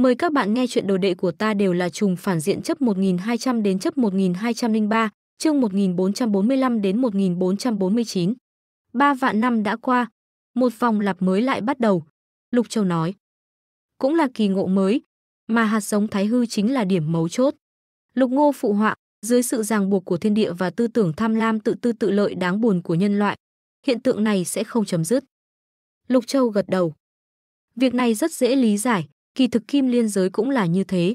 Mời các bạn nghe chuyện đồ đệ của ta đều là trùng phản diện chấp 1200 đến chấp 1203, chương 1445 đến 1449. Ba vạn năm đã qua, một vòng lặp mới lại bắt đầu. Lục Châu nói, cũng là kỳ ngộ mới, mà hạt giống thái hư chính là điểm mấu chốt. Lục Ngô phụ họa, dưới sự ràng buộc của thiên địa và tư tưởng tham lam tự tư tự lợi đáng buồn của nhân loại, hiện tượng này sẽ không chấm dứt. Lục Châu gật đầu. Việc này rất dễ lý giải, kỳ thực kim liên giới cũng là như thế.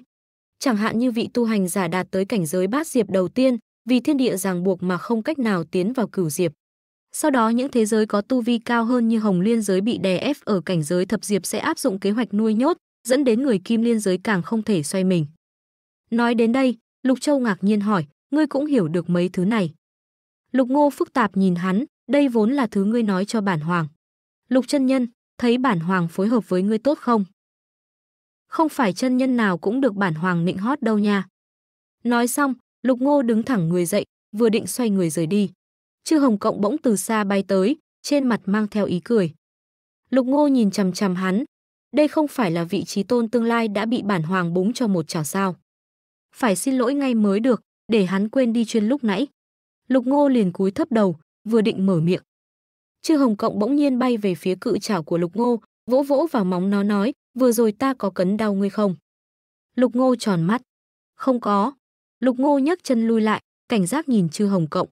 Chẳng hạn như vị tu hành giả đạt tới cảnh giới bát diệp đầu tiên, vì thiên địa ràng buộc mà không cách nào tiến vào cửu diệp. Sau đó những thế giới có tu vi cao hơn như hồng liên giới bị đè ép ở cảnh giới thập diệp sẽ áp dụng kế hoạch nuôi nhốt, dẫn đến người kim liên giới càng không thể xoay mình. Nói đến đây, Lục Châu ngạc nhiên hỏi, ngươi cũng hiểu được mấy thứ này. Lục Ngô phức tạp nhìn hắn, đây vốn là thứ ngươi nói cho bản hoàng. Lục chân nhân, thấy bản hoàng phối hợp với ngươi tốt không? không phải chân nhân nào cũng được bản hoàng nịnh hót đâu nha. Nói xong, Lục Ngô đứng thẳng người dậy, vừa định xoay người rời đi. Chư Hồng Cộng bỗng từ xa bay tới, trên mặt mang theo ý cười. Lục Ngô nhìn chằm chằm hắn, đây không phải là vị trí tôn tương lai đã bị bản hoàng búng cho một chảo sao. Phải xin lỗi ngay mới được, để hắn quên đi chuyên lúc nãy. Lục Ngô liền cúi thấp đầu, vừa định mở miệng. Chư Hồng Cộng bỗng nhiên bay về phía cự chảo của Lục Ngô, vỗ vỗ vào móng nó nói, Vừa rồi ta có cấn đau ngươi không? Lục Ngô tròn mắt. Không có. Lục Ngô nhấc chân lui lại, cảnh giác nhìn Chư Hồng Cộng.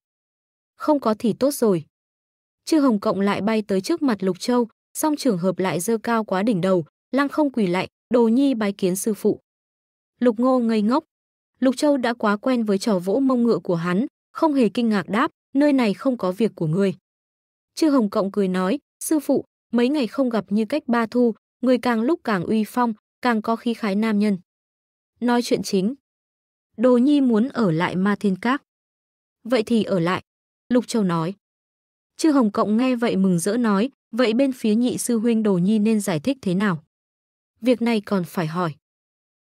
Không có thì tốt rồi. Chư Hồng Cộng lại bay tới trước mặt Lục Châu, song trường hợp lại dơ cao quá đỉnh đầu, lăng không quỳ lại, đồ nhi bái kiến sư phụ. Lục Ngô ngây ngốc. Lục Châu đã quá quen với trò vỗ mông ngựa của hắn, không hề kinh ngạc đáp, nơi này không có việc của ngươi. Chư Hồng Cộng cười nói, sư phụ, mấy ngày không gặp như cách ba thu, người càng lúc càng uy phong, càng có khí khái nam nhân. Nói chuyện chính. Đồ Nhi muốn ở lại Ma Thiên Các. Vậy thì ở lại, Lục Châu nói. Chư Hồng Cộng nghe vậy mừng rỡ nói, vậy bên phía nhị sư huynh Đồ Nhi nên giải thích thế nào? Việc này còn phải hỏi.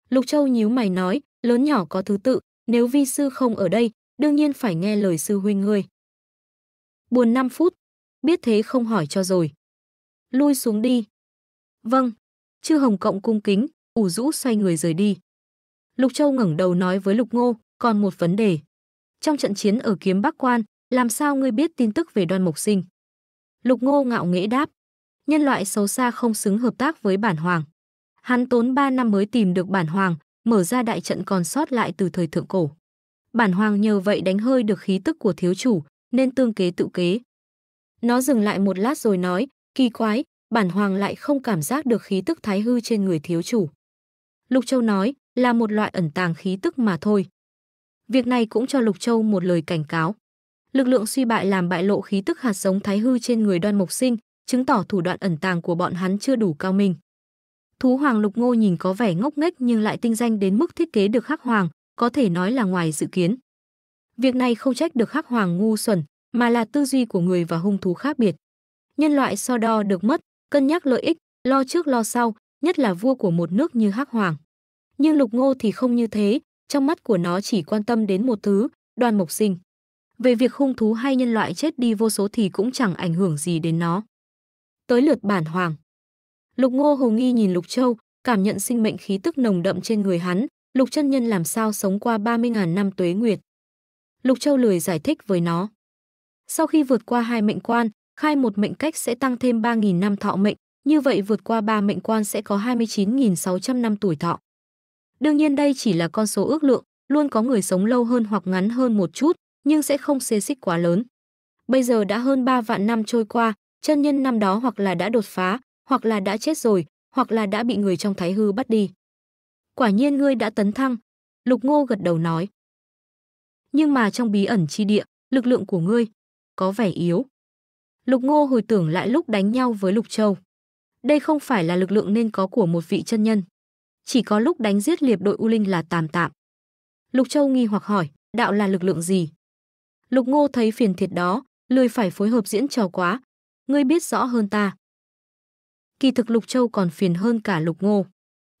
Lục Châu nhíu mày nói, lớn nhỏ có thứ tự, nếu vi sư không ở đây, đương nhiên phải nghe lời sư huynh ngươi. Buồn 5 phút, biết thế không hỏi cho rồi. Lui xuống đi. Vâng. Chư Hồng Cộng cung kính, ủ rũ xoay người rời đi. Lục Châu ngẩng đầu nói với Lục Ngô, còn một vấn đề. Trong trận chiến ở kiếm Bắc Quan, làm sao ngươi biết tin tức về đoan mục sinh? Lục Ngô ngạo nghễ đáp, nhân loại xấu xa không xứng hợp tác với bản hoàng. Hắn tốn 3 năm mới tìm được bản hoàng, mở ra đại trận còn sót lại từ thời thượng cổ. Bản hoàng nhờ vậy đánh hơi được khí tức của thiếu chủ, nên tương kế tự kế. Nó dừng lại một lát rồi nói, kỳ quái, bản hoàng lại không cảm giác được khí tức thái hư trên người thiếu chủ. Lục Châu nói, là một loại ẩn tàng khí tức mà thôi. Việc này cũng cho Lục Châu một lời cảnh cáo. Lực lượng suy bại làm bại lộ khí tức hạt giống thái hư trên người đoan mộc sinh, chứng tỏ thủ đoạn ẩn tàng của bọn hắn chưa đủ cao minh. Thú hoàng lục ngô nhìn có vẻ ngốc nghếch nhưng lại tinh danh đến mức thiết kế được hắc hoàng, có thể nói là ngoài dự kiến. Việc này không trách được hắc hoàng ngu xuẩn, mà là tư duy của người và hung thú khác biệt. Nhân loại so đo được mất, cân nhắc lợi ích, lo trước lo sau, nhất là vua của một nước như Hắc Hoàng. Nhưng Lục Ngô thì không như thế, trong mắt của nó chỉ quan tâm đến một thứ, đoàn mộc sinh. Về việc hung thú hay nhân loại chết đi vô số thì cũng chẳng ảnh hưởng gì đến nó. Tới lượt bản hoàng. Lục Ngô hồ nghi nhìn Lục Châu, cảm nhận sinh mệnh khí tức nồng đậm trên người hắn, Lục chân nhân làm sao sống qua 30.000 năm tuế nguyệt. Lục Châu lười giải thích với nó. Sau khi vượt qua hai mệnh quan, khai một mệnh cách sẽ tăng thêm 3.000 năm thọ mệnh, như vậy vượt qua ba mệnh quan sẽ có 29.600 năm tuổi thọ. Đương nhiên đây chỉ là con số ước lượng, luôn có người sống lâu hơn hoặc ngắn hơn một chút, nhưng sẽ không xê xích quá lớn. Bây giờ đã hơn 3 vạn năm trôi qua, chân nhân năm đó hoặc là đã đột phá, hoặc là đã chết rồi, hoặc là đã bị người trong thái hư bắt đi. Quả nhiên ngươi đã tấn thăng, Lục Ngô gật đầu nói. Nhưng mà trong bí ẩn chi địa, lực lượng của ngươi có vẻ yếu. Lục Ngô hồi tưởng lại lúc đánh nhau với Lục Châu. Đây không phải là lực lượng nên có của một vị chân nhân. Chỉ có lúc đánh giết liệp đội U Linh là tạm tạm. Lục Châu nghi hoặc hỏi, đạo là lực lượng gì? Lục Ngô thấy phiền thiệt đó, lười phải phối hợp diễn trò quá. Ngươi biết rõ hơn ta. Kỳ thực Lục Châu còn phiền hơn cả Lục Ngô.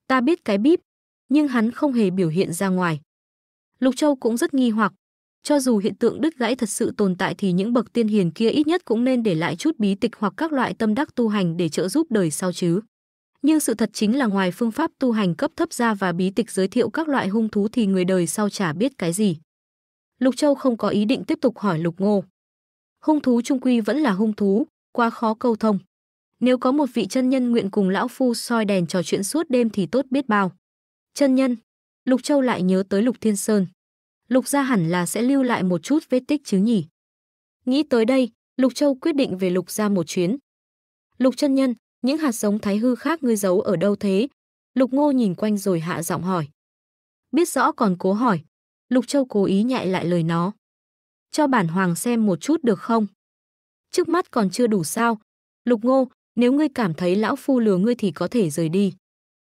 Ta biết cái bíp, nhưng hắn không hề biểu hiện ra ngoài. Lục Châu cũng rất nghi hoặc, cho dù hiện tượng đứt gãy thật sự tồn tại thì những bậc tiên hiền kia ít nhất cũng nên để lại chút bí tịch hoặc các loại tâm đắc tu hành để trợ giúp đời sau chứ. Nhưng sự thật chính là ngoài phương pháp tu hành cấp thấp ra và bí tịch giới thiệu các loại hung thú thì người đời sau chả biết cái gì. Lục Châu không có ý định tiếp tục hỏi Lục Ngô. Hung thú trung quy vẫn là hung thú, quá khó câu thông. Nếu có một vị chân nhân nguyện cùng lão phu soi đèn trò chuyện suốt đêm thì tốt biết bao. Chân nhân, Lục Châu lại nhớ tới Lục Thiên Sơn. Lục gia hẳn là sẽ lưu lại một chút vết tích chứ nhỉ. Nghĩ tới đây, Lục Châu quyết định về Lục gia một chuyến. Lục chân nhân, những hạt giống thái hư khác ngươi giấu ở đâu thế? Lục Ngô nhìn quanh rồi hạ giọng hỏi. Biết rõ còn cố hỏi, Lục Châu cố ý nhại lại lời nó. Cho bản hoàng xem một chút được không? Trước mắt còn chưa đủ sao? Lục Ngô, nếu ngươi cảm thấy lão phu lừa ngươi thì có thể rời đi.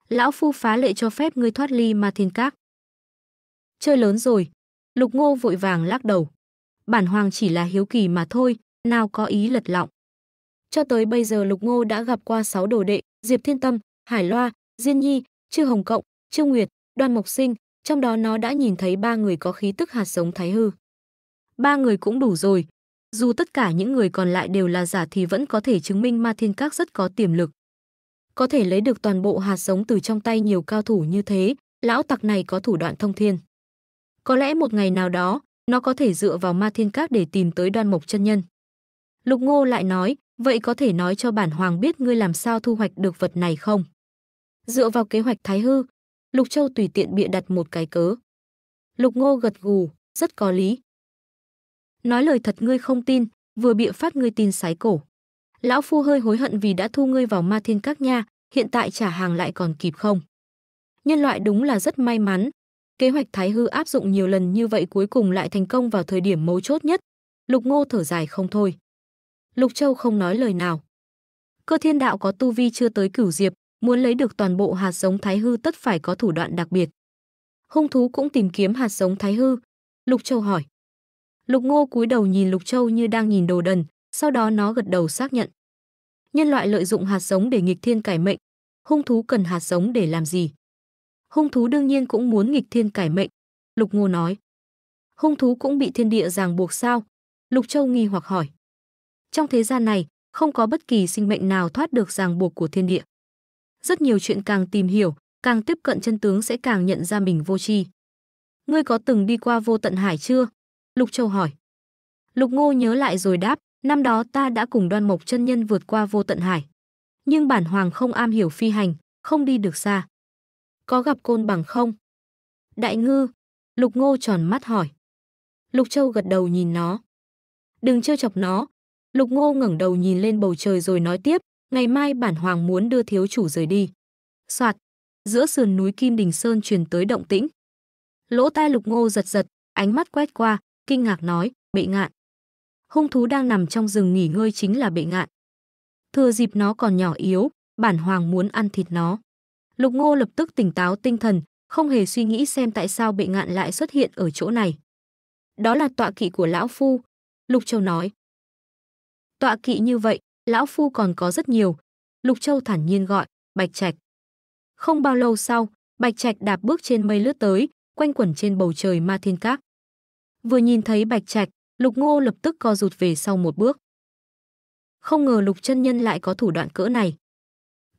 Lão phu phá lệ cho phép ngươi thoát ly ma thiên các. Chơi lớn rồi, Lục Ngô vội vàng lắc đầu. Bản hoàng chỉ là hiếu kỳ mà thôi, nào có ý lật lọng. Cho tới bây giờ Lục Ngô đã gặp qua sáu đồ đệ, Diệp Thiên Tâm, Hải Loa, Diên Nhi, Trư Hồng Cộng, Trư Nguyệt, Đoàn Mộc Sinh, trong đó nó đã nhìn thấy ba người có khí tức hạt giống thái hư. Ba người cũng đủ rồi, dù tất cả những người còn lại đều là giả thì vẫn có thể chứng minh Ma Thiên Các rất có tiềm lực. Có thể lấy được toàn bộ hạt giống từ trong tay nhiều cao thủ như thế, lão tặc này có thủ đoạn thông thiên. Có lẽ một ngày nào đó, nó có thể dựa vào ma thiên các để tìm tới đoan mộc chân nhân. Lục Ngô lại nói, vậy có thể nói cho bản hoàng biết ngươi làm sao thu hoạch được vật này không? Dựa vào kế hoạch thái hư, Lục Châu tùy tiện bịa đặt một cái cớ. Lục Ngô gật gù, rất có lý. Nói lời thật ngươi không tin, vừa bịa phát ngươi tin sái cổ. Lão Phu hơi hối hận vì đã thu ngươi vào ma thiên các nha, hiện tại trả hàng lại còn kịp không? Nhân loại đúng là rất may mắn, Kế hoạch Thái Hư áp dụng nhiều lần như vậy cuối cùng lại thành công vào thời điểm mấu chốt nhất. Lục Ngô thở dài không thôi. Lục Châu không nói lời nào. Cơ Thiên Đạo có tu vi chưa tới cửu diệp, muốn lấy được toàn bộ hạt giống Thái Hư tất phải có thủ đoạn đặc biệt. Hung thú cũng tìm kiếm hạt giống Thái Hư. Lục Châu hỏi. Lục Ngô cúi đầu nhìn Lục Châu như đang nhìn đồ đần, sau đó nó gật đầu xác nhận. Nhân loại lợi dụng hạt giống để nghịch thiên cải mệnh, hung thú cần hạt giống để làm gì? Hung thú đương nhiên cũng muốn nghịch thiên cải mệnh, Lục Ngô nói. Hung thú cũng bị thiên địa ràng buộc sao? Lục Châu nghi hoặc hỏi. Trong thế gian này, không có bất kỳ sinh mệnh nào thoát được ràng buộc của thiên địa. Rất nhiều chuyện càng tìm hiểu, càng tiếp cận chân tướng sẽ càng nhận ra mình vô tri. Ngươi có từng đi qua vô tận hải chưa? Lục Châu hỏi. Lục Ngô nhớ lại rồi đáp, năm đó ta đã cùng đoan mộc chân nhân vượt qua vô tận hải. Nhưng bản hoàng không am hiểu phi hành, không đi được xa có gặp côn bằng không? Đại ngư, Lục Ngô tròn mắt hỏi. Lục Châu gật đầu nhìn nó. Đừng trêu chọc nó. Lục Ngô ngẩng đầu nhìn lên bầu trời rồi nói tiếp, ngày mai bản hoàng muốn đưa thiếu chủ rời đi. Soạt, giữa sườn núi Kim Đình Sơn truyền tới động tĩnh. Lỗ tai Lục Ngô giật giật, ánh mắt quét qua, kinh ngạc nói, bệ ngạn. Hung thú đang nằm trong rừng nghỉ ngơi chính là bệ ngạn. Thừa dịp nó còn nhỏ yếu, bản hoàng muốn ăn thịt nó. Lục Ngô lập tức tỉnh táo tinh thần, không hề suy nghĩ xem tại sao bệ ngạn lại xuất hiện ở chỗ này. Đó là tọa kỵ của lão phu, Lục Châu nói. Tọa kỵ như vậy, lão phu còn có rất nhiều. Lục Châu thản nhiên gọi, Bạch Trạch. Không bao lâu sau, Bạch Trạch đạp bước trên mây lướt tới, quanh quẩn trên bầu trời Ma Thiên Các. Vừa nhìn thấy Bạch Trạch, Lục Ngô lập tức co rụt về sau một bước. Không ngờ Lục Chân Nhân lại có thủ đoạn cỡ này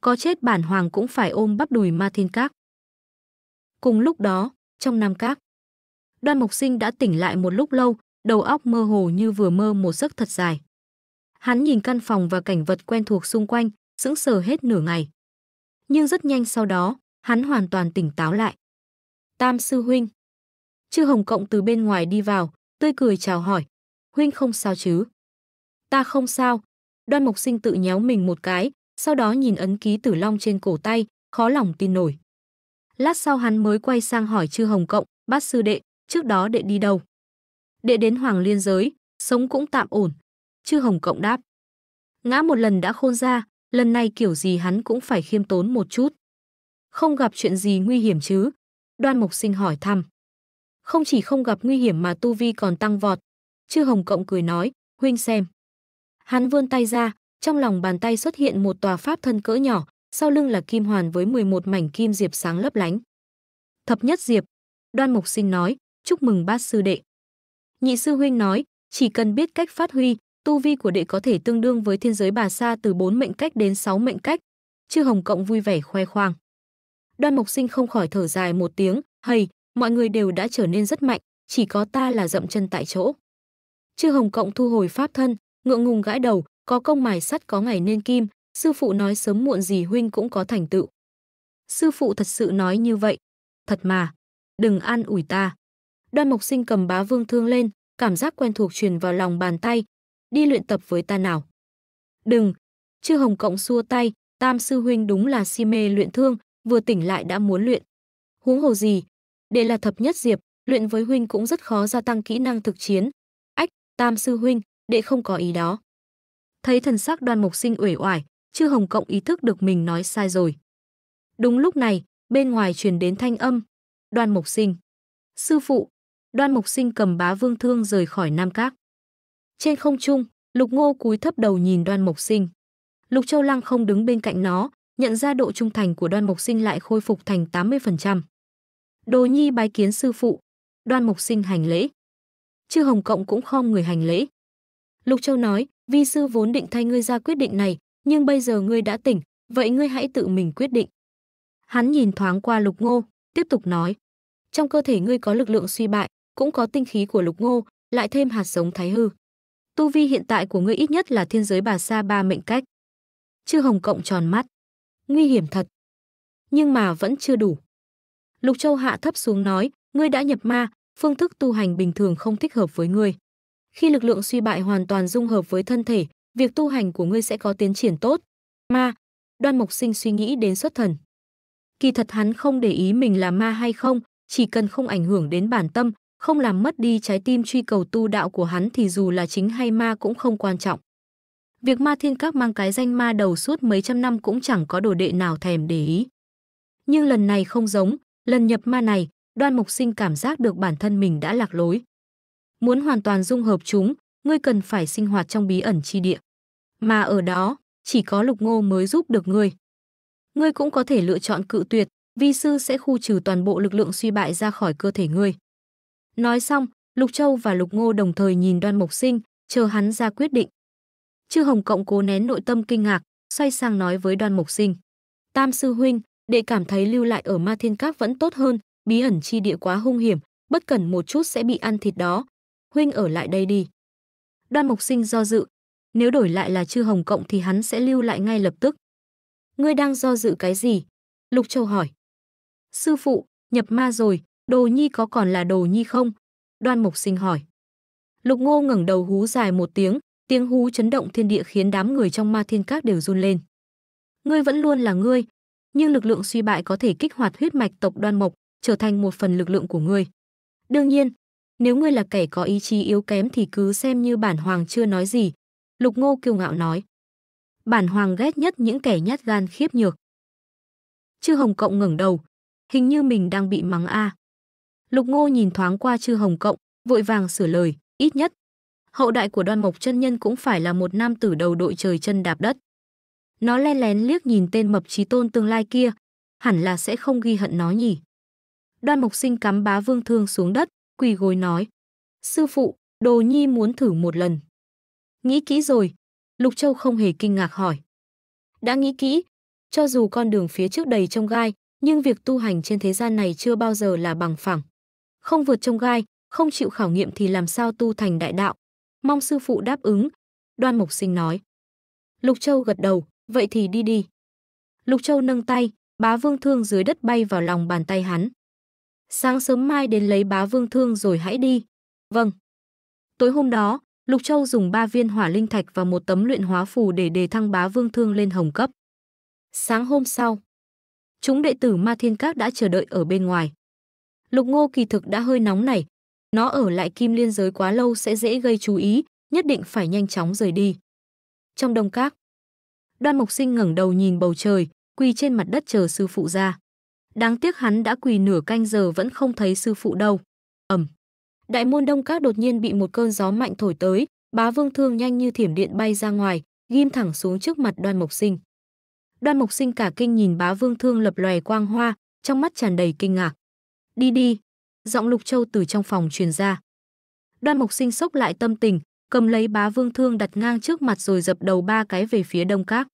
có chết bản hoàng cũng phải ôm bắp đùi ma thiên các. Cùng lúc đó, trong Nam Các, Đoan Mộc Sinh đã tỉnh lại một lúc lâu, đầu óc mơ hồ như vừa mơ một giấc thật dài. Hắn nhìn căn phòng và cảnh vật quen thuộc xung quanh, sững sờ hết nửa ngày. Nhưng rất nhanh sau đó, hắn hoàn toàn tỉnh táo lại. Tam sư huynh. Chư Hồng Cộng từ bên ngoài đi vào, tươi cười chào hỏi. Huynh không sao chứ? Ta không sao. Đoan Mộc Sinh tự nhéo mình một cái, sau đó nhìn ấn ký tử long trên cổ tay, khó lòng tin nổi. Lát sau hắn mới quay sang hỏi chư Hồng Cộng, bát sư đệ, trước đó đệ đi đâu? Đệ đến Hoàng Liên Giới, sống cũng tạm ổn. Chư Hồng Cộng đáp. Ngã một lần đã khôn ra, lần này kiểu gì hắn cũng phải khiêm tốn một chút. Không gặp chuyện gì nguy hiểm chứ? Đoan Mộc Sinh hỏi thăm. Không chỉ không gặp nguy hiểm mà tu vi còn tăng vọt. Chư Hồng Cộng cười nói, huynh xem. Hắn vươn tay ra, trong lòng bàn tay xuất hiện một tòa pháp thân cỡ nhỏ, sau lưng là kim hoàn với 11 mảnh kim diệp sáng lấp lánh. Thập nhất diệp, Đoan Mục Sinh nói, chúc mừng bát sư đệ. Nhị sư huynh nói, chỉ cần biết cách phát huy, tu vi của đệ có thể tương đương với thiên giới bà sa từ 4 mệnh cách đến 6 mệnh cách. Chư Hồng Cộng vui vẻ khoe khoang. Đoan Mộc Sinh không khỏi thở dài một tiếng, hầy, mọi người đều đã trở nên rất mạnh, chỉ có ta là dậm chân tại chỗ. Chư Hồng Cộng thu hồi pháp thân, ngượng ngùng gãi đầu, có công mài sắt có ngày nên kim, sư phụ nói sớm muộn gì huynh cũng có thành tựu. Sư phụ thật sự nói như vậy. Thật mà, đừng an ủi ta. Đoan Mộc Sinh cầm bá vương thương lên, cảm giác quen thuộc truyền vào lòng bàn tay. Đi luyện tập với ta nào. Đừng. Chư Hồng Cộng xua tay, Tam Sư Huynh đúng là si mê luyện thương, vừa tỉnh lại đã muốn luyện. Huống hồ gì? Để là thập nhất diệp, luyện với Huynh cũng rất khó gia tăng kỹ năng thực chiến. Ách, Tam Sư Huynh, đệ không có ý đó thấy thần sắc đoan mục sinh uể oải, chư hồng cộng ý thức được mình nói sai rồi. Đúng lúc này, bên ngoài truyền đến thanh âm. Đoan mục sinh. Sư phụ. Đoan mục sinh cầm bá vương thương rời khỏi Nam Các. Trên không trung, lục ngô cúi thấp đầu nhìn đoan mục sinh. Lục châu lăng không đứng bên cạnh nó, nhận ra độ trung thành của đoan mục sinh lại khôi phục thành 80%. Đồ nhi bái kiến sư phụ. Đoan mục sinh hành lễ. Chư Hồng Cộng cũng khom người hành lễ. Lục Châu nói, vi sư vốn định thay ngươi ra quyết định này, nhưng bây giờ ngươi đã tỉnh, vậy ngươi hãy tự mình quyết định. Hắn nhìn thoáng qua lục ngô, tiếp tục nói. Trong cơ thể ngươi có lực lượng suy bại, cũng có tinh khí của lục ngô, lại thêm hạt giống thái hư. Tu vi hiện tại của ngươi ít nhất là thiên giới bà sa ba mệnh cách. Chư Hồng Cộng tròn mắt. Nguy hiểm thật. Nhưng mà vẫn chưa đủ. Lục Châu hạ thấp xuống nói, ngươi đã nhập ma, phương thức tu hành bình thường không thích hợp với ngươi. Khi lực lượng suy bại hoàn toàn dung hợp với thân thể, việc tu hành của ngươi sẽ có tiến triển tốt. Ma, Đoan Mộc Sinh suy nghĩ đến xuất thần. Kỳ thật hắn không để ý mình là ma hay không, chỉ cần không ảnh hưởng đến bản tâm, không làm mất đi trái tim truy cầu tu đạo của hắn thì dù là chính hay ma cũng không quan trọng. Việc ma thiên các mang cái danh ma đầu suốt mấy trăm năm cũng chẳng có đồ đệ nào thèm để ý. Nhưng lần này không giống, lần nhập ma này, đoan mục sinh cảm giác được bản thân mình đã lạc lối. Muốn hoàn toàn dung hợp chúng, ngươi cần phải sinh hoạt trong bí ẩn chi địa. Mà ở đó, chỉ có lục ngô mới giúp được ngươi. Ngươi cũng có thể lựa chọn cự tuyệt, vi sư sẽ khu trừ toàn bộ lực lượng suy bại ra khỏi cơ thể ngươi. Nói xong, Lục Châu và Lục Ngô đồng thời nhìn đoan mộc sinh, chờ hắn ra quyết định. Chư Hồng Cộng cố nén nội tâm kinh ngạc, xoay sang nói với đoan mộc sinh. Tam sư huynh, đệ cảm thấy lưu lại ở ma thiên các vẫn tốt hơn, bí ẩn chi địa quá hung hiểm, bất cẩn một chút sẽ bị ăn thịt đó, huynh ở lại đây đi. Đoan Mộc Sinh do dự, nếu đổi lại là chư Hồng Cộng thì hắn sẽ lưu lại ngay lập tức. Ngươi đang do dự cái gì? Lục Châu hỏi. Sư phụ, nhập ma rồi, đồ nhi có còn là đồ nhi không? Đoan Mộc Sinh hỏi. Lục Ngô ngẩng đầu hú dài một tiếng, tiếng hú chấn động thiên địa khiến đám người trong ma thiên các đều run lên. Ngươi vẫn luôn là ngươi, nhưng lực lượng suy bại có thể kích hoạt huyết mạch tộc đoan mộc, trở thành một phần lực lượng của ngươi. Đương nhiên, nếu ngươi là kẻ có ý chí yếu kém thì cứ xem như bản hoàng chưa nói gì. Lục Ngô kiêu ngạo nói. Bản hoàng ghét nhất những kẻ nhát gan khiếp nhược. Chư Hồng Cộng ngẩng đầu. Hình như mình đang bị mắng a. À. Lục Ngô nhìn thoáng qua Chư Hồng Cộng, vội vàng sửa lời, ít nhất. Hậu đại của đoan mộc chân nhân cũng phải là một nam tử đầu đội trời chân đạp đất. Nó len lén liếc nhìn tên mập trí tôn tương lai kia, hẳn là sẽ không ghi hận nó nhỉ. Đoan mộc sinh cắm bá vương thương xuống đất, quỳ gối nói. Sư phụ, đồ nhi muốn thử một lần. Nghĩ kỹ rồi, Lục Châu không hề kinh ngạc hỏi. Đã nghĩ kỹ, cho dù con đường phía trước đầy trông gai, nhưng việc tu hành trên thế gian này chưa bao giờ là bằng phẳng. Không vượt trông gai, không chịu khảo nghiệm thì làm sao tu thành đại đạo. Mong sư phụ đáp ứng, đoan mục sinh nói. Lục Châu gật đầu, vậy thì đi đi. Lục Châu nâng tay, bá vương thương dưới đất bay vào lòng bàn tay hắn sáng sớm mai đến lấy bá vương thương rồi hãy đi. Vâng. Tối hôm đó, Lục Châu dùng 3 viên hỏa linh thạch và một tấm luyện hóa phù để đề thăng bá vương thương lên hồng cấp. Sáng hôm sau, chúng đệ tử Ma Thiên Các đã chờ đợi ở bên ngoài. Lục Ngô kỳ thực đã hơi nóng nảy, nó ở lại kim liên giới quá lâu sẽ dễ gây chú ý, nhất định phải nhanh chóng rời đi. Trong đồng các, Đoan Mộc Sinh ngẩng đầu nhìn bầu trời, quỳ trên mặt đất chờ sư phụ ra. Đáng tiếc hắn đã quỳ nửa canh giờ vẫn không thấy sư phụ đâu. ầm Đại môn đông các đột nhiên bị một cơn gió mạnh thổi tới, bá vương thương nhanh như thiểm điện bay ra ngoài, ghim thẳng xuống trước mặt đoan mộc sinh. Đoan mộc sinh cả kinh nhìn bá vương thương lập lòe quang hoa, trong mắt tràn đầy kinh ngạc. Đi đi. Giọng lục châu từ trong phòng truyền ra. Đoan mộc sinh sốc lại tâm tình, cầm lấy bá vương thương đặt ngang trước mặt rồi dập đầu ba cái về phía đông các.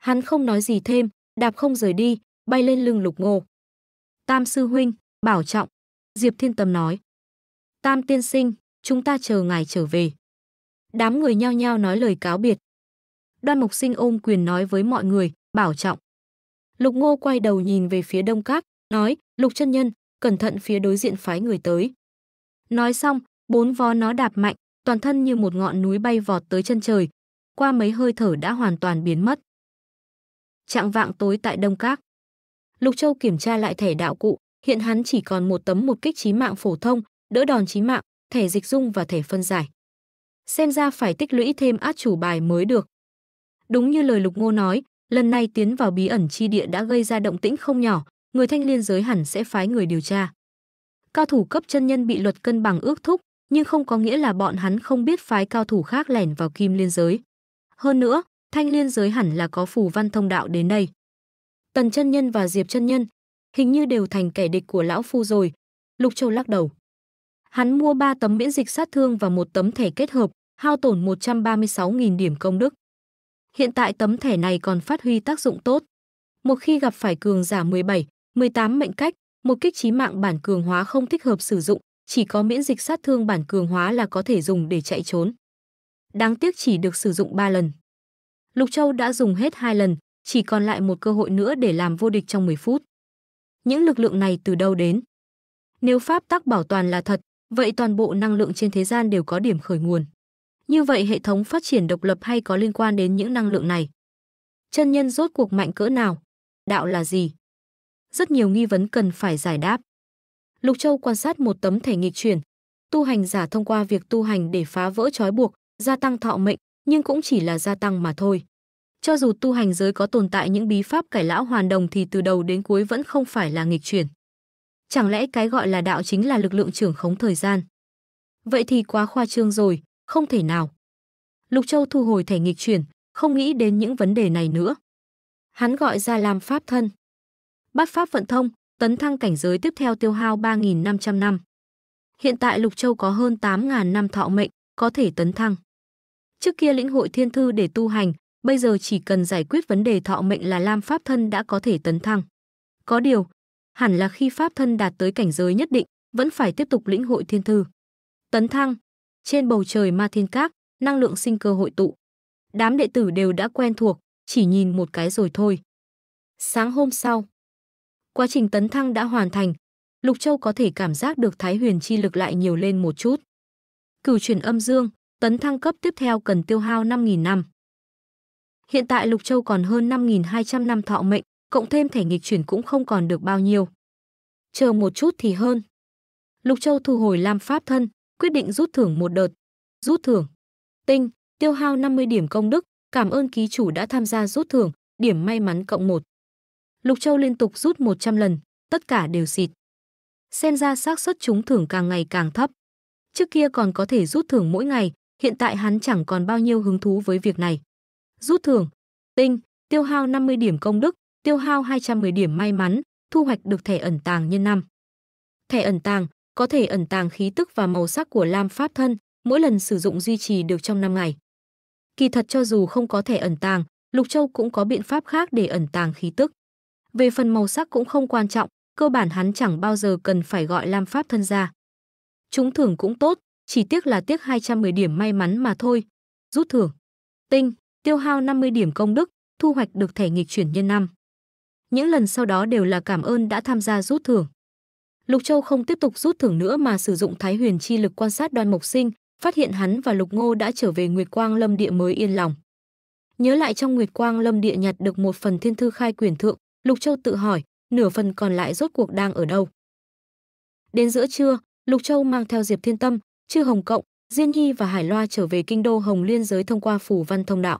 Hắn không nói gì thêm, đạp không rời đi, bay lên lưng Lục Ngô. Tam sư huynh, bảo trọng, Diệp Thiên Tâm nói. Tam tiên sinh, chúng ta chờ ngài trở về. Đám người nhao nhao nói lời cáo biệt. Đoan mục Sinh ôm quyền nói với mọi người, bảo trọng. Lục Ngô quay đầu nhìn về phía Đông Các, nói, Lục chân nhân, cẩn thận phía đối diện phái người tới. Nói xong, bốn vó nó đạp mạnh, toàn thân như một ngọn núi bay vọt tới chân trời. Qua mấy hơi thở đã hoàn toàn biến mất. Trạng vạng tối tại Đông Các. Lục Châu kiểm tra lại thẻ đạo cụ, hiện hắn chỉ còn một tấm một kích chí mạng phổ thông, đỡ đòn chí mạng, thẻ dịch dung và thẻ phân giải. Xem ra phải tích lũy thêm át chủ bài mới được. Đúng như lời Lục Ngô nói, lần này tiến vào bí ẩn chi địa đã gây ra động tĩnh không nhỏ, người thanh liên giới hẳn sẽ phái người điều tra. Cao thủ cấp chân nhân bị luật cân bằng ước thúc, nhưng không có nghĩa là bọn hắn không biết phái cao thủ khác lẻn vào kim liên giới. Hơn nữa, thanh liên giới hẳn là có phù văn thông đạo đến đây. Tần chân nhân và Diệp chân nhân hình như đều thành kẻ địch của lão phu rồi. Lục Châu lắc đầu. Hắn mua 3 tấm miễn dịch sát thương và một tấm thẻ kết hợp, hao tổn 136.000 điểm công đức. Hiện tại tấm thẻ này còn phát huy tác dụng tốt. Một khi gặp phải cường giả 17, 18 mệnh cách, một kích trí mạng bản cường hóa không thích hợp sử dụng, chỉ có miễn dịch sát thương bản cường hóa là có thể dùng để chạy trốn. Đáng tiếc chỉ được sử dụng 3 lần. Lục Châu đã dùng hết hai lần, chỉ còn lại một cơ hội nữa để làm vô địch trong 10 phút. Những lực lượng này từ đâu đến? Nếu pháp tắc bảo toàn là thật, vậy toàn bộ năng lượng trên thế gian đều có điểm khởi nguồn. Như vậy hệ thống phát triển độc lập hay có liên quan đến những năng lượng này? Chân nhân rốt cuộc mạnh cỡ nào? Đạo là gì? Rất nhiều nghi vấn cần phải giải đáp. Lục Châu quan sát một tấm thẻ nghịch chuyển. Tu hành giả thông qua việc tu hành để phá vỡ trói buộc, gia tăng thọ mệnh, nhưng cũng chỉ là gia tăng mà thôi. Cho dù tu hành giới có tồn tại những bí pháp cải lão hoàn đồng thì từ đầu đến cuối vẫn không phải là nghịch chuyển. Chẳng lẽ cái gọi là đạo chính là lực lượng trưởng khống thời gian? Vậy thì quá khoa trương rồi, không thể nào. Lục Châu thu hồi thẻ nghịch chuyển, không nghĩ đến những vấn đề này nữa. Hắn gọi ra làm pháp thân. Bắt pháp vận thông, tấn thăng cảnh giới tiếp theo tiêu hao 3.500 năm. Hiện tại Lục Châu có hơn 8.000 năm thọ mệnh, có thể tấn thăng. Trước kia lĩnh hội thiên thư để tu hành, Bây giờ chỉ cần giải quyết vấn đề thọ mệnh là Lam Pháp Thân đã có thể tấn thăng. Có điều, hẳn là khi Pháp Thân đạt tới cảnh giới nhất định, vẫn phải tiếp tục lĩnh hội thiên thư. Tấn thăng, trên bầu trời ma thiên các, năng lượng sinh cơ hội tụ. Đám đệ tử đều đã quen thuộc, chỉ nhìn một cái rồi thôi. Sáng hôm sau, quá trình tấn thăng đã hoàn thành, Lục Châu có thể cảm giác được Thái Huyền chi lực lại nhiều lên một chút. Cửu chuyển âm dương, tấn thăng cấp tiếp theo cần tiêu hao 5.000 năm. Hiện tại Lục Châu còn hơn 5.200 năm thọ mệnh, cộng thêm thẻ nghịch chuyển cũng không còn được bao nhiêu. Chờ một chút thì hơn. Lục Châu thu hồi Lam Pháp thân, quyết định rút thưởng một đợt. Rút thưởng. Tinh, tiêu hao 50 điểm công đức, cảm ơn ký chủ đã tham gia rút thưởng, điểm may mắn cộng một Lục Châu liên tục rút 100 lần, tất cả đều xịt. Xem ra xác suất trúng thưởng càng ngày càng thấp. Trước kia còn có thể rút thưởng mỗi ngày, hiện tại hắn chẳng còn bao nhiêu hứng thú với việc này rút thưởng, tinh, tiêu hao 50 điểm công đức, tiêu hao 210 điểm may mắn, thu hoạch được thẻ ẩn tàng nhân năm. Thẻ ẩn tàng có thể ẩn tàng khí tức và màu sắc của Lam Pháp Thân, mỗi lần sử dụng duy trì được trong 5 ngày. Kỳ thật cho dù không có thẻ ẩn tàng, Lục Châu cũng có biện pháp khác để ẩn tàng khí tức. Về phần màu sắc cũng không quan trọng, cơ bản hắn chẳng bao giờ cần phải gọi Lam Pháp Thân ra. Chúng thưởng cũng tốt, chỉ tiếc là tiếc 210 điểm may mắn mà thôi. Rút thưởng. Tinh, tiêu hao 50 điểm công đức, thu hoạch được thẻ nghịch chuyển nhân năm. Những lần sau đó đều là cảm ơn đã tham gia rút thưởng. Lục Châu không tiếp tục rút thưởng nữa mà sử dụng Thái Huyền chi lực quan sát Đoan Mộc Sinh, phát hiện hắn và Lục Ngô đã trở về Nguyệt Quang Lâm địa mới yên lòng. Nhớ lại trong Nguyệt Quang Lâm địa nhặt được một phần thiên thư khai quyển thượng, Lục Châu tự hỏi, nửa phần còn lại rốt cuộc đang ở đâu? Đến giữa trưa, Lục Châu mang theo Diệp Thiên Tâm, Chư Hồng Cộng, Diên Hy và Hải Loa trở về kinh đô Hồng Liên giới thông qua phủ văn thông đạo.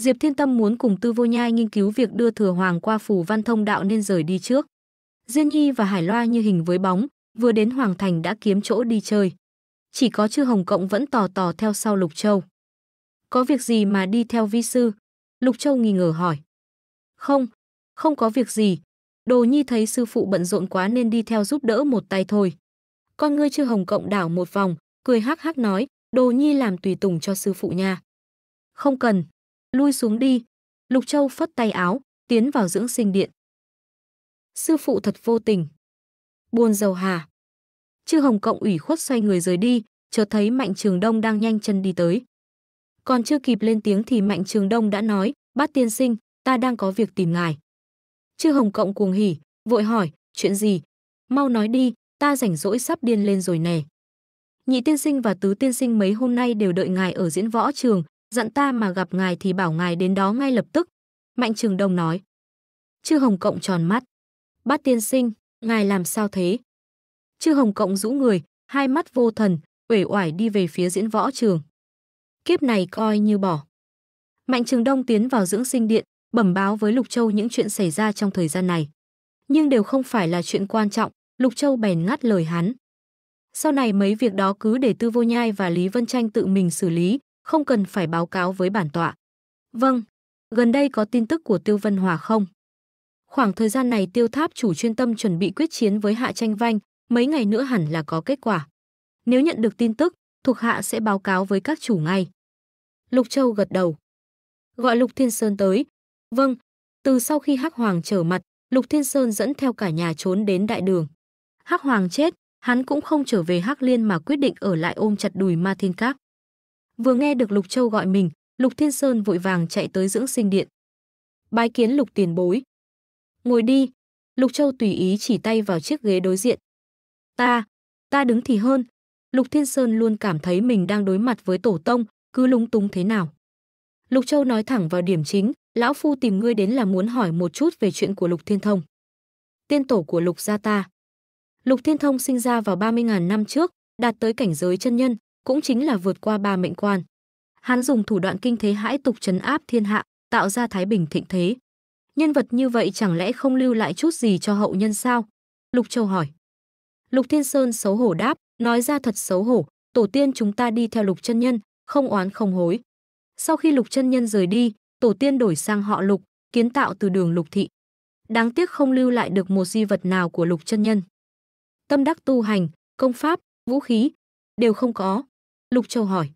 Diệp Thiên Tâm muốn cùng Tư Vô Nhai nghiên cứu việc đưa Thừa Hoàng qua phủ Văn Thông Đạo nên rời đi trước. Diên Hy và Hải Loa như hình với bóng, vừa đến Hoàng Thành đã kiếm chỗ đi chơi. Chỉ có chư Hồng Cộng vẫn tò tò theo sau Lục Châu. Có việc gì mà đi theo vi sư? Lục Châu nghi ngờ hỏi. Không, không có việc gì. Đồ Nhi thấy sư phụ bận rộn quá nên đi theo giúp đỡ một tay thôi. Con ngươi chư Hồng Cộng đảo một vòng, cười hắc hắc nói, Đồ Nhi làm tùy tùng cho sư phụ nha. Không cần, lui xuống đi. Lục Châu phất tay áo, tiến vào dưỡng sinh điện. Sư phụ thật vô tình. Buồn giàu hà. Chư Hồng Cộng ủy khuất xoay người rời đi, chợt thấy Mạnh Trường Đông đang nhanh chân đi tới. Còn chưa kịp lên tiếng thì Mạnh Trường Đông đã nói, bát tiên sinh, ta đang có việc tìm ngài. Chư Hồng Cộng cuồng hỉ, vội hỏi, chuyện gì? Mau nói đi, ta rảnh rỗi sắp điên lên rồi nè. Nhị tiên sinh và tứ tiên sinh mấy hôm nay đều đợi ngài ở diễn võ trường, dặn ta mà gặp ngài thì bảo ngài đến đó ngay lập tức. Mạnh Trường Đông nói. Chư Hồng Cộng tròn mắt. Bát tiên sinh, ngài làm sao thế? Chư Hồng Cộng rũ người, hai mắt vô thần, uể oải đi về phía diễn võ trường. Kiếp này coi như bỏ. Mạnh Trường Đông tiến vào dưỡng sinh điện, bẩm báo với Lục Châu những chuyện xảy ra trong thời gian này. Nhưng đều không phải là chuyện quan trọng, Lục Châu bèn ngắt lời hắn. Sau này mấy việc đó cứ để Tư Vô Nhai và Lý Vân Tranh tự mình xử lý, không cần phải báo cáo với bản tọa. Vâng, gần đây có tin tức của Tiêu Vân Hòa không? Khoảng thời gian này Tiêu Tháp chủ chuyên tâm chuẩn bị quyết chiến với Hạ Tranh Vanh, mấy ngày nữa hẳn là có kết quả. Nếu nhận được tin tức, thuộc hạ sẽ báo cáo với các chủ ngay. Lục Châu gật đầu. Gọi Lục Thiên Sơn tới. Vâng, từ sau khi Hắc Hoàng trở mặt, Lục Thiên Sơn dẫn theo cả nhà trốn đến đại đường. Hắc Hoàng chết, hắn cũng không trở về Hắc Liên mà quyết định ở lại ôm chặt đùi Ma Thiên Các. Vừa nghe được Lục Châu gọi mình, Lục Thiên Sơn vội vàng chạy tới dưỡng sinh điện. Bái kiến Lục tiền bối. Ngồi đi. Lục Châu tùy ý chỉ tay vào chiếc ghế đối diện. Ta, ta đứng thì hơn. Lục Thiên Sơn luôn cảm thấy mình đang đối mặt với tổ tông, cứ lúng túng thế nào. Lục Châu nói thẳng vào điểm chính, lão phu tìm ngươi đến là muốn hỏi một chút về chuyện của Lục Thiên Thông. Tiên tổ của Lục gia ta. Lục Thiên Thông sinh ra vào 30.000 năm trước, đạt tới cảnh giới chân nhân, cũng chính là vượt qua ba mệnh quan. Hắn dùng thủ đoạn kinh thế hãi tục trấn áp thiên hạ, tạo ra thái bình thịnh thế. Nhân vật như vậy chẳng lẽ không lưu lại chút gì cho hậu nhân sao? Lục Châu hỏi. Lục Thiên Sơn xấu hổ đáp, nói ra thật xấu hổ, tổ tiên chúng ta đi theo Lục chân nhân, không oán không hối. Sau khi Lục chân nhân rời đi, tổ tiên đổi sang họ Lục, kiến tạo từ đường Lục thị. Đáng tiếc không lưu lại được một di vật nào của Lục chân nhân. Tâm đắc tu hành, công pháp, vũ khí đều không có. Lục Châu hỏi.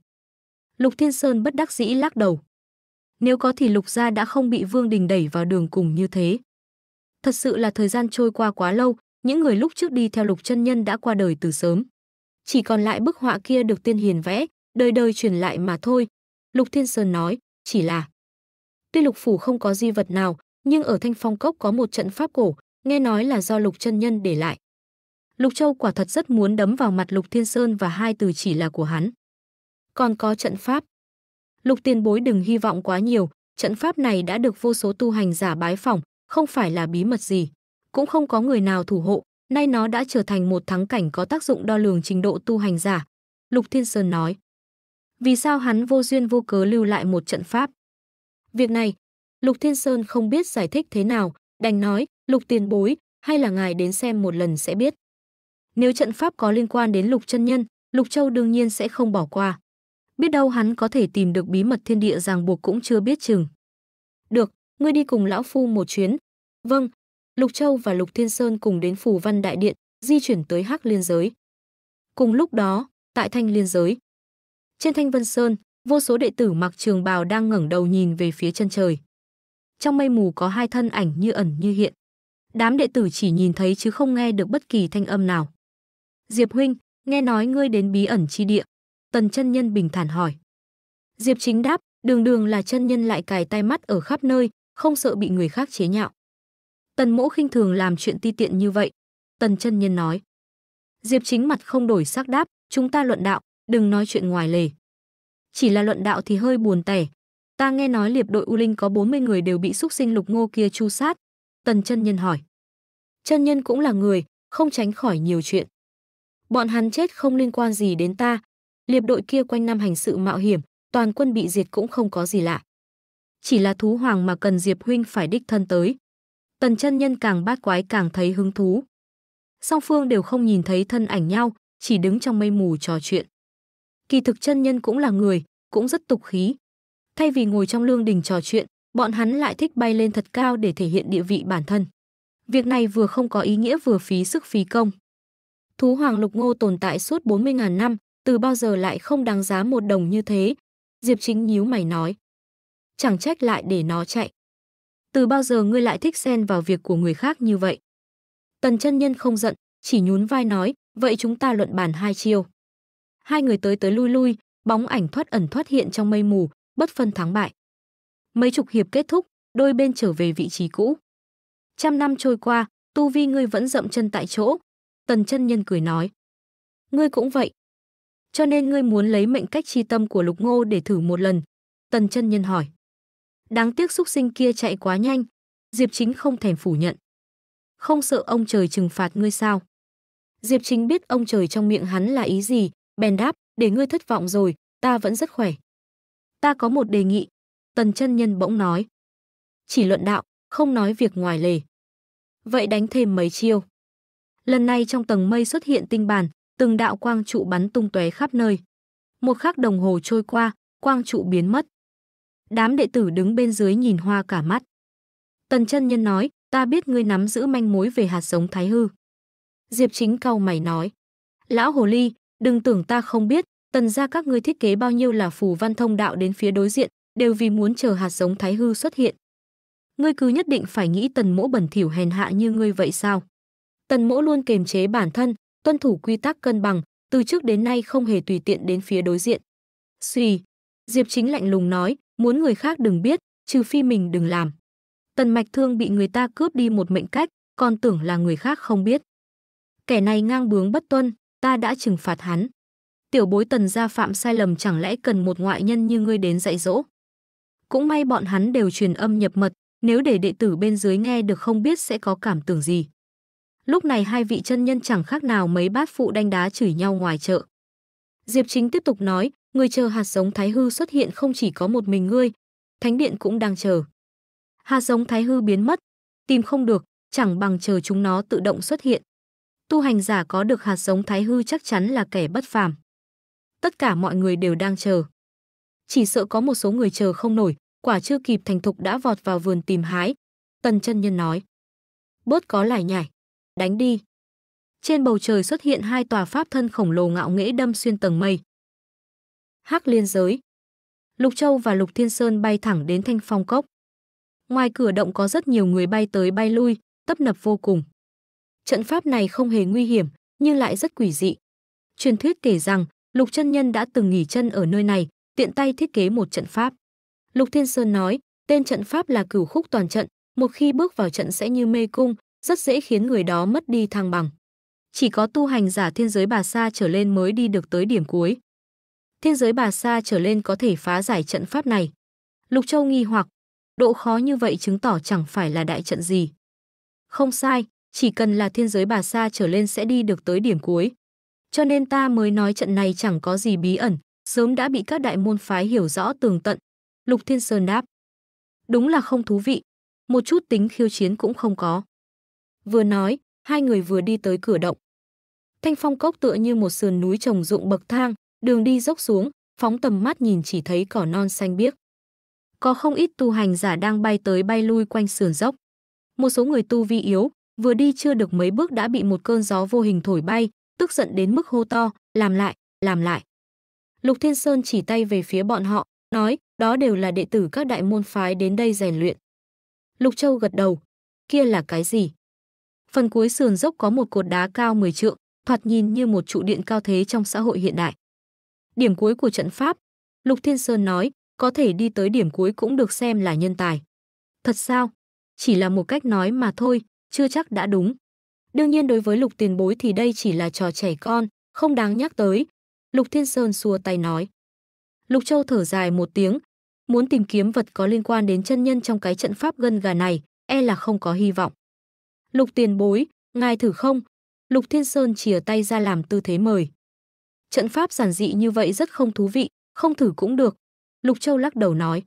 Lục Thiên Sơn bất đắc dĩ lắc đầu. Nếu có thì Lục gia đã không bị Vương Đình đẩy vào đường cùng như thế. Thật sự là thời gian trôi qua quá lâu, những người lúc trước đi theo Lục chân nhân đã qua đời từ sớm. Chỉ còn lại bức họa kia được tiên hiền vẽ, đời đời truyền lại mà thôi. Lục Thiên Sơn nói, chỉ là Tuy Lục phủ không có di vật nào, nhưng ở Thanh Phong cốc có một trận pháp cổ, nghe nói là do Lục chân nhân để lại. Lục Châu quả thật rất muốn đấm vào mặt Lục Thiên Sơn và hai từ chỉ là của hắn còn có trận pháp. Lục tiền bối đừng hy vọng quá nhiều, trận pháp này đã được vô số tu hành giả bái phỏng, không phải là bí mật gì. Cũng không có người nào thủ hộ, nay nó đã trở thành một thắng cảnh có tác dụng đo lường trình độ tu hành giả. Lục Thiên Sơn nói. Vì sao hắn vô duyên vô cớ lưu lại một trận pháp? Việc này, Lục Thiên Sơn không biết giải thích thế nào, đành nói, Lục tiền bối, hay là ngài đến xem một lần sẽ biết. Nếu trận pháp có liên quan đến Lục chân nhân, Lục Châu đương nhiên sẽ không bỏ qua biết đâu hắn có thể tìm được bí mật thiên địa ràng buộc cũng chưa biết chừng. Được, ngươi đi cùng lão phu một chuyến. Vâng, Lục Châu và Lục Thiên Sơn cùng đến Phù Văn Đại Điện, di chuyển tới Hắc Liên Giới. Cùng lúc đó, tại Thanh Liên Giới. Trên Thanh Vân Sơn, vô số đệ tử mặc trường bào đang ngẩng đầu nhìn về phía chân trời. Trong mây mù có hai thân ảnh như ẩn như hiện. Đám đệ tử chỉ nhìn thấy chứ không nghe được bất kỳ thanh âm nào. Diệp huynh, nghe nói ngươi đến bí ẩn chi địa. Tần chân nhân bình thản hỏi. Diệp chính đáp, đường đường là chân nhân lại cài tai mắt ở khắp nơi, không sợ bị người khác chế nhạo. Tần mỗ khinh thường làm chuyện ti tiện như vậy. Tần chân nhân nói. Diệp chính mặt không đổi sắc đáp, chúng ta luận đạo, đừng nói chuyện ngoài lề. Chỉ là luận đạo thì hơi buồn tẻ. Ta nghe nói liệp đội U Linh có 40 người đều bị xúc sinh lục ngô kia chu sát. Tần chân nhân hỏi. Chân nhân cũng là người, không tránh khỏi nhiều chuyện. Bọn hắn chết không liên quan gì đến ta, liệp đội kia quanh năm hành sự mạo hiểm, toàn quân bị diệt cũng không có gì lạ. Chỉ là thú hoàng mà cần Diệp huynh phải đích thân tới. Tần chân nhân càng bát quái càng thấy hứng thú. Song phương đều không nhìn thấy thân ảnh nhau, chỉ đứng trong mây mù trò chuyện. Kỳ thực chân nhân cũng là người, cũng rất tục khí. Thay vì ngồi trong lương đình trò chuyện, bọn hắn lại thích bay lên thật cao để thể hiện địa vị bản thân. Việc này vừa không có ý nghĩa vừa phí sức phí công. Thú hoàng lục ngô tồn tại suốt 40.000 năm, từ bao giờ lại không đáng giá một đồng như thế? Diệp Chính nhíu mày nói. Chẳng trách lại để nó chạy. Từ bao giờ ngươi lại thích xen vào việc của người khác như vậy? Tần chân nhân không giận, chỉ nhún vai nói, vậy chúng ta luận bàn hai chiêu. Hai người tới tới lui lui, bóng ảnh thoát ẩn thoát hiện trong mây mù, bất phân thắng bại. Mấy chục hiệp kết thúc, đôi bên trở về vị trí cũ. Trăm năm trôi qua, tu vi ngươi vẫn dậm chân tại chỗ. Tần chân nhân cười nói. Ngươi cũng vậy, cho nên ngươi muốn lấy mệnh cách chi tâm của Lục Ngô để thử một lần. Tần chân nhân hỏi. Đáng tiếc xúc sinh kia chạy quá nhanh. Diệp chính không thèm phủ nhận. Không sợ ông trời trừng phạt ngươi sao? Diệp chính biết ông trời trong miệng hắn là ý gì. Bèn đáp, để ngươi thất vọng rồi, ta vẫn rất khỏe. Ta có một đề nghị. Tần chân nhân bỗng nói. Chỉ luận đạo, không nói việc ngoài lề. Vậy đánh thêm mấy chiêu. Lần này trong tầng mây xuất hiện tinh bàn, từng đạo quang trụ bắn tung tóe khắp nơi. Một khắc đồng hồ trôi qua, quang trụ biến mất. Đám đệ tử đứng bên dưới nhìn hoa cả mắt. Tần chân nhân nói, ta biết ngươi nắm giữ manh mối về hạt giống thái hư. Diệp chính cau mày nói, lão hồ ly, đừng tưởng ta không biết, tần ra các ngươi thiết kế bao nhiêu là phù văn thông đạo đến phía đối diện, đều vì muốn chờ hạt giống thái hư xuất hiện. Ngươi cứ nhất định phải nghĩ tần mỗ bẩn thỉu hèn hạ như ngươi vậy sao? Tần mỗ luôn kềm chế bản thân, tuân thủ quy tắc cân bằng, từ trước đến nay không hề tùy tiện đến phía đối diện. Suy, Diệp Chính lạnh lùng nói, muốn người khác đừng biết, trừ phi mình đừng làm. Tần Mạch Thương bị người ta cướp đi một mệnh cách, còn tưởng là người khác không biết. Kẻ này ngang bướng bất tuân, ta đã trừng phạt hắn. Tiểu bối tần gia phạm sai lầm chẳng lẽ cần một ngoại nhân như ngươi đến dạy dỗ. Cũng may bọn hắn đều truyền âm nhập mật, nếu để đệ tử bên dưới nghe được không biết sẽ có cảm tưởng gì. Lúc này hai vị chân nhân chẳng khác nào mấy bát phụ đánh đá chửi nhau ngoài chợ. Diệp Chính tiếp tục nói, người chờ hạt giống Thái Hư xuất hiện không chỉ có một mình ngươi, Thánh Điện cũng đang chờ. Hạt giống Thái Hư biến mất, tìm không được, chẳng bằng chờ chúng nó tự động xuất hiện. Tu hành giả có được hạt giống Thái Hư chắc chắn là kẻ bất phàm. Tất cả mọi người đều đang chờ. Chỉ sợ có một số người chờ không nổi, quả chưa kịp thành thục đã vọt vào vườn tìm hái. Tần chân nhân nói. Bớt có lải nhải đánh đi. Trên bầu trời xuất hiện hai tòa pháp thân khổng lồ ngạo nghễ đâm xuyên tầng mây. Hắc liên giới. Lục Châu và Lục Thiên Sơn bay thẳng đến Thanh Phong Cốc. Ngoài cửa động có rất nhiều người bay tới bay lui, tấp nập vô cùng. Trận pháp này không hề nguy hiểm, nhưng lại rất quỷ dị. Truyền thuyết kể rằng, Lục chân nhân đã từng nghỉ chân ở nơi này, tiện tay thiết kế một trận pháp. Lục Thiên Sơn nói, tên trận pháp là Cửu Khúc Toàn Trận, một khi bước vào trận sẽ như mê cung, rất dễ khiến người đó mất đi thăng bằng. Chỉ có tu hành giả thiên giới bà sa trở lên mới đi được tới điểm cuối. Thiên giới bà sa trở lên có thể phá giải trận pháp này. Lục Châu nghi hoặc, độ khó như vậy chứng tỏ chẳng phải là đại trận gì. Không sai, chỉ cần là thiên giới bà sa trở lên sẽ đi được tới điểm cuối. Cho nên ta mới nói trận này chẳng có gì bí ẩn, sớm đã bị các đại môn phái hiểu rõ tường tận. Lục Thiên Sơn đáp. Đúng là không thú vị, một chút tính khiêu chiến cũng không có. Vừa nói, hai người vừa đi tới cửa động. Thanh phong cốc tựa như một sườn núi trồng ruộng bậc thang, đường đi dốc xuống, phóng tầm mắt nhìn chỉ thấy cỏ non xanh biếc. Có không ít tu hành giả đang bay tới bay lui quanh sườn dốc. Một số người tu vi yếu, vừa đi chưa được mấy bước đã bị một cơn gió vô hình thổi bay, tức giận đến mức hô to, làm lại, làm lại. Lục Thiên Sơn chỉ tay về phía bọn họ, nói, đó đều là đệ tử các đại môn phái đến đây rèn luyện. Lục Châu gật đầu, kia là cái gì? Phần cuối sườn dốc có một cột đá cao 10 trượng, thoạt nhìn như một trụ điện cao thế trong xã hội hiện đại. Điểm cuối của trận pháp, Lục Thiên Sơn nói, có thể đi tới điểm cuối cũng được xem là nhân tài. Thật sao? Chỉ là một cách nói mà thôi, chưa chắc đã đúng. Đương nhiên đối với Lục Tiền Bối thì đây chỉ là trò trẻ con, không đáng nhắc tới. Lục Thiên Sơn xua tay nói. Lục Châu thở dài một tiếng, muốn tìm kiếm vật có liên quan đến chân nhân trong cái trận pháp gân gà này, e là không có hy vọng. Lục tiền bối, ngài thử không? Lục Thiên Sơn chìa tay ra làm tư thế mời. Trận pháp giản dị như vậy rất không thú vị, không thử cũng được. Lục Châu lắc đầu nói.